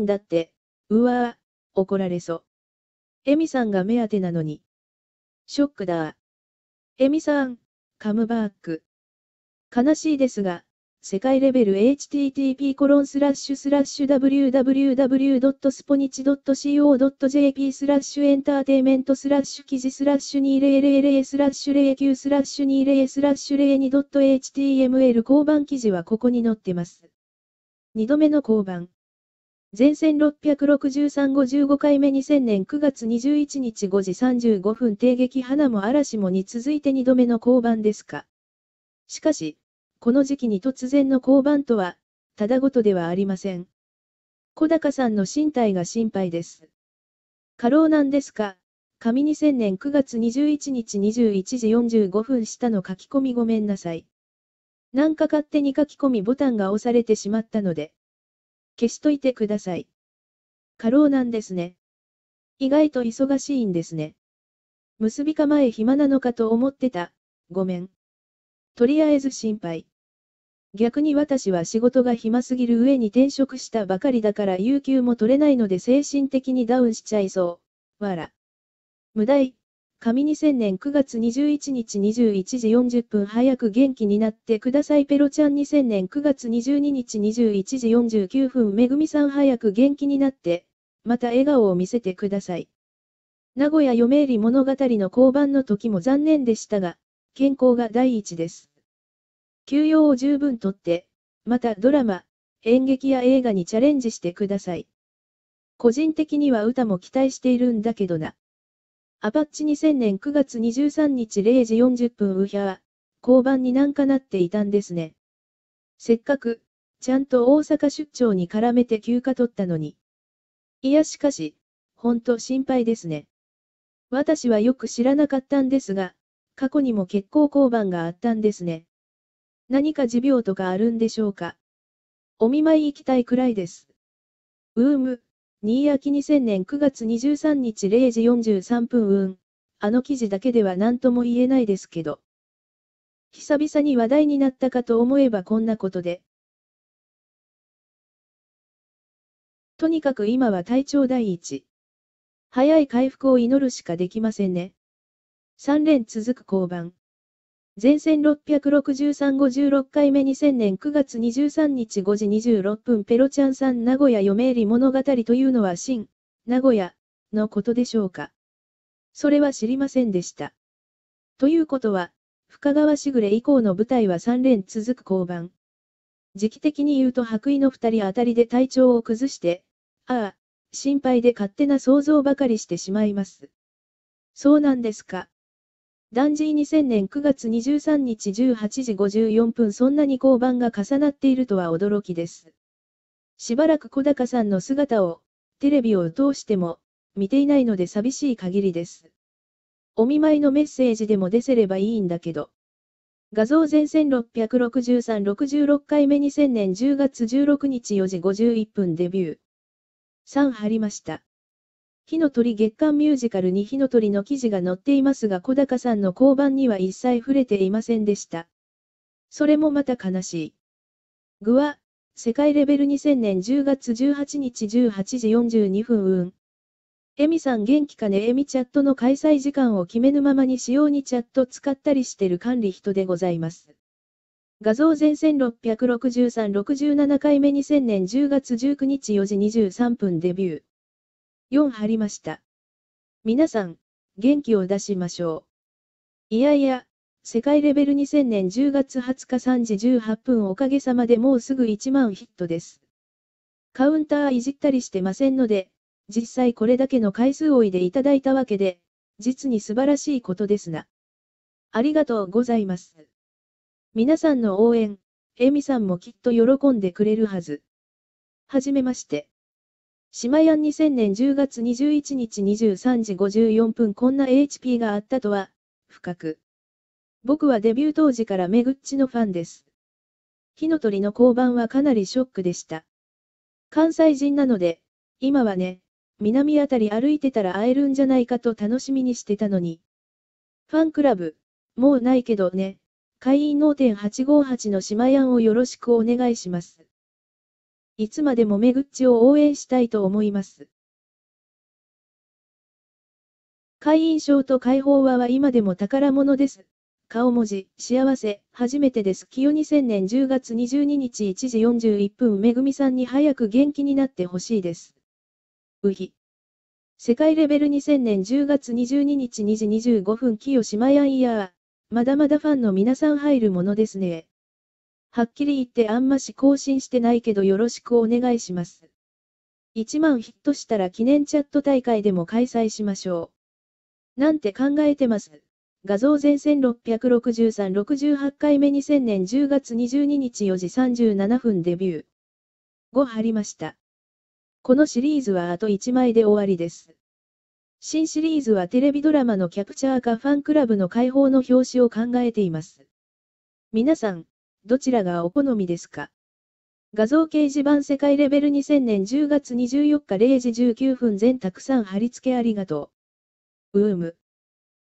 んだって、うわぁ、怒られそう。エミさんが目当てなのに。ショックだエミさん、カムバック。悲しいですが、世界レベル http コロンスラッシュスラッシュ w w w s p o n i c h c o j p スラッシュエンターテイメントスラッシュ記事スラッシュ 20LLA スラッシュ09スラッシュ 20A スラッシュ 02.html 交番記事はここに載ってます。2度目の交番。前線663-55回目2000年9月21日5時35分定撃花も嵐もに続いて2度目の降板ですか。しかし、この時期に突然の降板とは、ただごとではありません。小高さんの身体が心配です。過労なんですか紙2000年9月21日21時45分下の書き込みごめんなさい。なんか勝手に書き込みボタンが押されてしまったので。消しといてください。過労なんですね。意外と忙しいんですね。結びか前暇なのかと思ってた。ごめん。とりあえず心配。逆に私は仕事が暇すぎる上に転職したばかりだから有給も取れないので精神的にダウンしちゃいそう。わら。無い。神2000年9月21日21時40分早く元気になってくださいペロちゃん2000年9月22日21時49分めぐみさん早く元気になって、また笑顔を見せてください。名古屋嫁入り物語の交番の時も残念でしたが、健康が第一です。休養を十分とって、またドラマ、演劇や映画にチャレンジしてください。個人的には歌も期待しているんだけどな。アパッチ2000年9月23日0時40分うひゃー、交番になんかなっていたんですね。せっかく、ちゃんと大阪出張に絡めて休暇取ったのに。いやしかし、ほんと心配ですね。私はよく知らなかったんですが、過去にも結構交番があったんですね。何か持病とかあるんでしょうか。お見舞い行きたいくらいです。うーむ、新秋2000年9月23日0時43分運。あの記事だけでは何とも言えないですけど。久々に話題になったかと思えばこんなことで。とにかく今は体調第一。早い回復を祈るしかできませんね。3連続降板。前線66356回目2000年9月23日5時26分ペロちゃんさん名古屋嫁入り物語というのは新、名古屋、のことでしょうか。それは知りませんでした。ということは、深川しぐれ以降の舞台は3連続降板。時期的に言うと白衣の2人あたりで体調を崩して、ああ、心配で勝手な想像ばかりしてしまいます。そうなんですか。ダンジー2000年9月23日18時54分そんなに交番が重なっているとは驚きです。しばらく小高さんの姿を、テレビを通しても、見ていないので寂しい限りです。お見舞いのメッセージでも出せればいいんだけど。画像前線66366回目2000年10月16日4時51分デビュー。3貼りました。火の鳥月刊ミュージカルに火の鳥の記事が載っていますが小高さんの交番には一切触れていませんでした。それもまた悲しい。具は、世界レベル2000年10月18日18時42分エミさん元気かねエミチャットの開催時間を決めぬままに使用にチャット使ったりしてる管理人でございます。画像前線66367回目2000年10月19日4時23分デビュー。4貼りました。皆さん、元気を出しましょう。いやいや、世界レベル2000年10月20日3時18分おかげさまでもうすぐ1万ヒットです。カウンターいじったりしてませんので、実際これだけの回数をいでいただいたわけで、実に素晴らしいことですな。ありがとうございます。皆さんの応援、エミさんもきっと喜んでくれるはず。はじめまして。島ン2000年10月21日23時54分こんな HP があったとは、深く。僕はデビュー当時からめぐっちのファンです。火の鳥の交番はかなりショックでした。関西人なので、今はね、南あたり歩いてたら会えるんじゃないかと楽しみにしてたのに。ファンクラブ、もうないけどね、会員0.858の島ンをよろしくお願いします。いつまでもめぐっちを応援したいと思います。会員証と解放話は今でも宝物です。顔文字、幸せ、初めてです。清2000年10月22日1時41分、めぐみさんに早く元気になってほしいです。うひ。世界レベル2000年10月22日2時25分、清島やんやー。まだまだファンの皆さん入るものですね。はっきり言ってあんまし更新してないけどよろしくお願いします。1万ヒットしたら記念チャット大会でも開催しましょう。なんて考えてます。画像前線663、68回目2000年10月22日4時37分デビュー。5貼りました。このシリーズはあと1枚で終わりです。新シリーズはテレビドラマのキャプチャーかファンクラブの解放の表紙を考えています。皆さん、どちらがお好みですか画像掲示板世界レベル2000年10月24日0時19分全たくさん貼り付けありがとう。うーむ。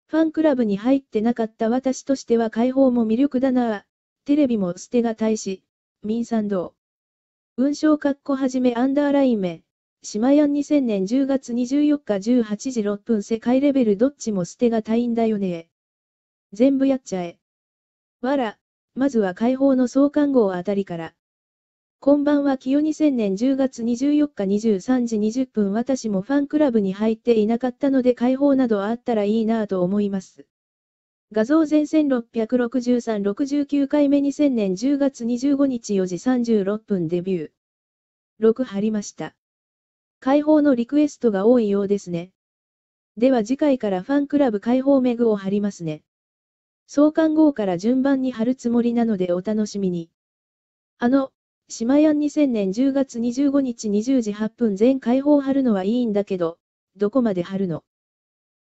ファンクラブに入ってなかった私としては解放も魅力だなぁ。テレビも捨てがたいし、民どう文章括弧はじめアンダーライン名。島屋2000年10月24日18時6分世界レベルどっちも捨てがたいんだよね全部やっちゃえ。わら。まずは解放の創刊号あたりから。こんばんは清2000年10月24日23時20分私もファンクラブに入っていなかったので解放などあったらいいなぁと思います。画像前線66369回目2000年10月25日4時36分デビュー。6貼りました。解放のリクエストが多いようですね。では次回からファンクラブ解放メグを貼りますね。創刊号から順番に貼るつもりなのでお楽しみに。あの、島屋2000年10月25日20時8分全開放貼るのはいいんだけど、どこまで貼るの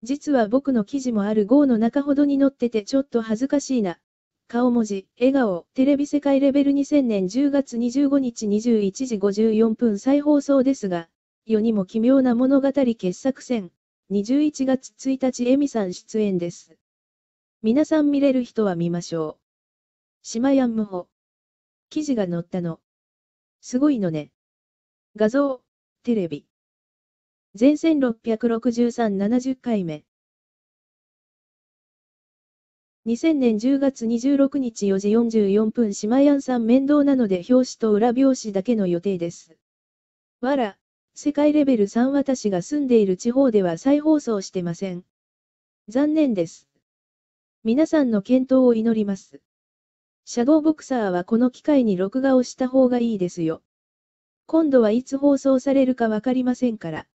実は僕の記事もある号の中ほどに載っててちょっと恥ずかしいな。顔文字、笑顔、テレビ世界レベル2000年10月25日21時54分再放送ですが、世にも奇妙な物語傑作選、21月1日エミさん出演です。皆さん見れる人は見ましょう。シマヤンムホ。記事が載ったの。すごいのね。画像、テレビ。前線66370回目。2000年10月26日4時44分シマヤンさん面倒なので表紙と裏表紙だけの予定です。わら、世界レベル3私が住んでいる地方では再放送してません。残念です。皆さんの健闘を祈ります。シャドーボクサーはこの機会に録画をした方がいいですよ。今度はいつ放送されるかわかりませんから。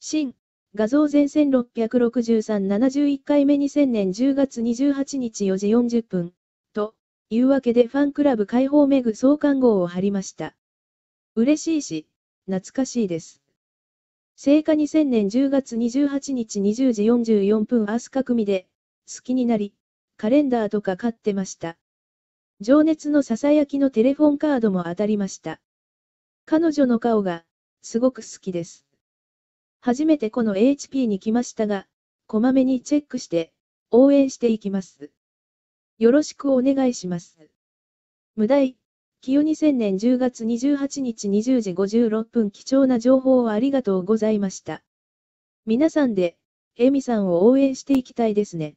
新、画像前線663、71回目2000年10月28日4時40分、というわけでファンクラブ解放めぐ創刊号を貼りました。嬉しいし、懐かしいです。聖火2000年10月28日20時44分アースカ組で、好きになり、カレンダーとか買ってました。情熱のささやきのテレフォンカードも当たりました。彼女の顔が、すごく好きです。初めてこの HP に来ましたが、こまめにチェックして、応援していきます。よろしくお願いします。無題、清2000年10月28日20時56分貴重な情報をありがとうございました。皆さんで、エミさんを応援していきたいですね。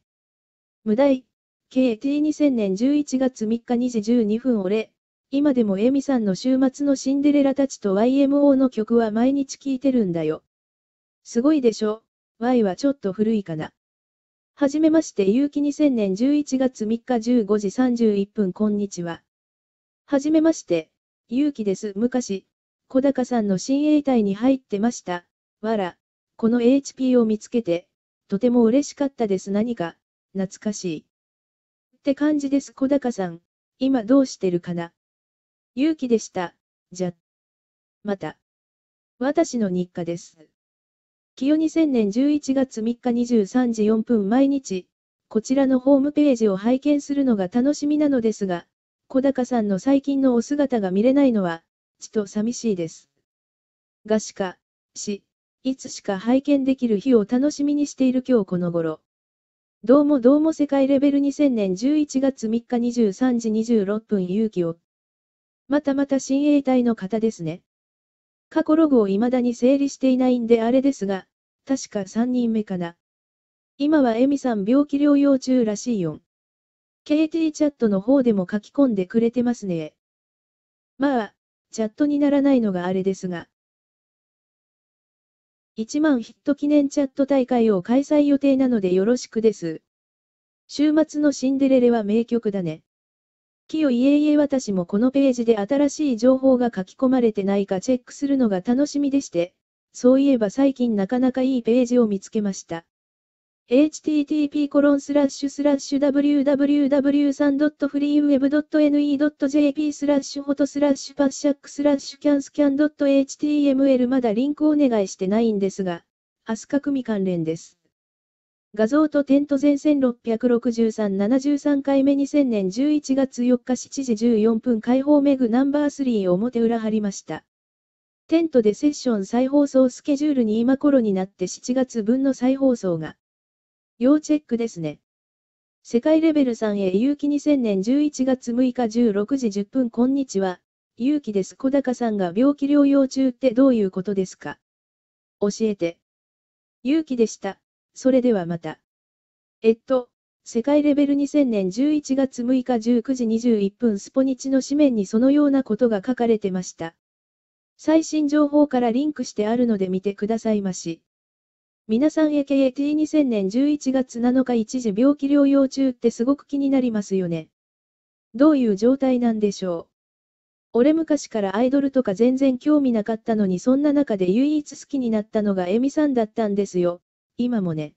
無題、KT2000 年11月3日2時12分俺、今でもエミさんの週末のシンデレラたちと YMO の曲は毎日聴いてるんだよ。すごいでしょ ?Y はちょっと古いかな。はじめまして、ゆうき2000年11月3日15時31分こんにちは。はじめまして、ゆうきです。昔、小高さんの新衛隊に入ってました。わら、この HP を見つけて、とても嬉しかったです。何か。懐かしい。って感じです、小高さん。今どうしてるかな勇気でした、じゃ。また。私の日課です。清2000年11月3日23時4分毎日、こちらのホームページを拝見するのが楽しみなのですが、小高さんの最近のお姿が見れないのは、ちと寂しいです。がしか、し、いつしか拝見できる日を楽しみにしている今日この頃。どうもどうも世界レベル2000年11月3日23時26分勇気を。またまた親衛隊の方ですね。過去ログを未だに整理していないんであれですが、確か3人目かな。今はエミさん病気療養中らしいよ。KT チャットの方でも書き込んでくれてますね。まあ、チャットにならないのがあれですが。1万ヒット記念チャット大会を開催予定なのでよろしくです。週末のシンデレレは名曲だね。よいえいえ私もこのページで新しい情報が書き込まれてないかチェックするのが楽しみでして、そういえば最近なかなかいいページを見つけました。http www.freeweb.ne.jp スラッシュ s l a s h ッ a ュパ s シ a ック .html まだリンクお願いしてないんですが、アスカ組関連です。画像とテント前線663、73回目2000年11月4日7時14分開放メグナンバー3表裏張りました。テントでセッション再放送スケジュールに今頃になって7月分の再放送が。要チェックですね。世界レベル3へ勇気2000年11月6日16時10分こんにちは。勇気です。小高さんが病気療養中ってどういうことですか教えて。勇気でした。それではまた。えっと、世界レベル2000年11月6日19時21分スポニチの紙面にそのようなことが書かれてました。最新情報からリンクしてあるので見てくださいまし。皆さん AKAT2000 年11月7日一時病気療養中ってすごく気になりますよね。どういう状態なんでしょう。俺昔からアイドルとか全然興味なかったのにそんな中で唯一好きになったのがエミさんだったんですよ。今もね。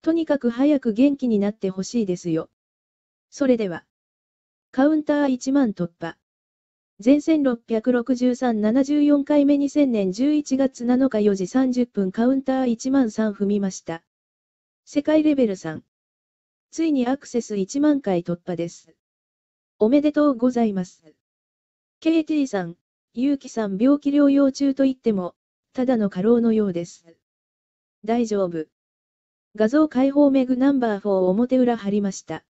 とにかく早く元気になってほしいですよ。それでは。カウンター1万突破。全線663-74回目2000年11月7日4時30分カウンター1万3踏みました。世界レベル3。ついにアクセス1万回突破です。おめでとうございます。KT さん、ゆうきさん病気療養中と言っても、ただの過労のようです。大丈夫。画像解放メグナンバー4表裏貼りました。